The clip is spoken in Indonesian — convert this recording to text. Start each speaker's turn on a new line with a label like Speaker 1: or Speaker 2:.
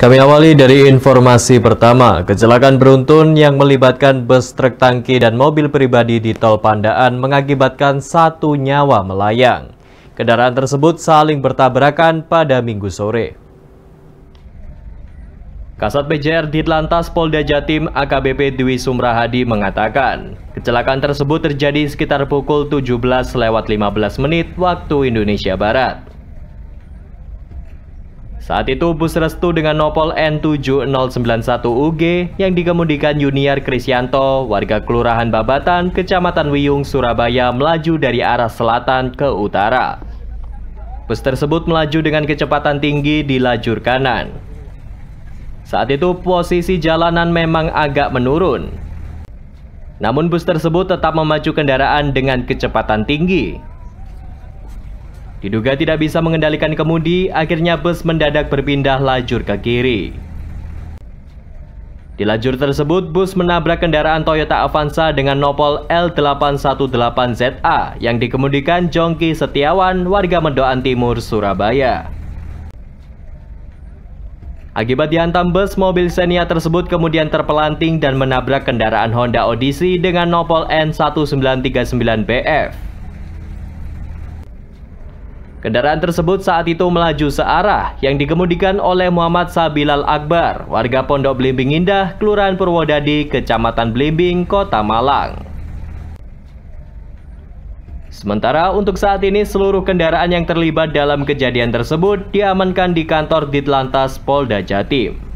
Speaker 1: Kami awali dari informasi pertama, kecelakaan beruntun yang melibatkan bus truk tangki dan mobil pribadi di tol Pandaan mengakibatkan satu nyawa melayang. Kendaraan tersebut saling bertabrakan pada minggu sore. Kasat PJR di Lantas Polda Jatim AKBP Dwi Sumrahadi mengatakan, kecelakaan tersebut terjadi sekitar pukul lewat 17.15 menit waktu Indonesia Barat. Saat itu bus restu dengan nopol N7091UG yang dikemudikan Yuniar Krisyanto, warga Kelurahan Babatan, Kecamatan Wiyung, Surabaya melaju dari arah selatan ke utara. Bus tersebut melaju dengan kecepatan tinggi di lajur kanan. Saat itu posisi jalanan memang agak menurun. Namun bus tersebut tetap memacu kendaraan dengan kecepatan tinggi. Diduga tidak bisa mengendalikan kemudi, akhirnya bus mendadak berpindah lajur ke kiri. Di lajur tersebut, bus menabrak kendaraan Toyota Avanza dengan nopol L818ZA yang dikemudikan Jongki Setiawan, warga Mendoan Timur, Surabaya. Akibat dihantam bus, mobil Xenia tersebut kemudian terpelanting dan menabrak kendaraan Honda Odyssey dengan nopol N1939BF. Kendaraan tersebut saat itu melaju searah yang dikemudikan oleh Muhammad Sabilal Akbar, warga Pondok Blimbing Indah, Kelurahan Purwodadi, Kecamatan Blimbing, Kota Malang. Sementara untuk saat ini seluruh kendaraan yang terlibat dalam kejadian tersebut diamankan di kantor Ditlantas Polda Jatim.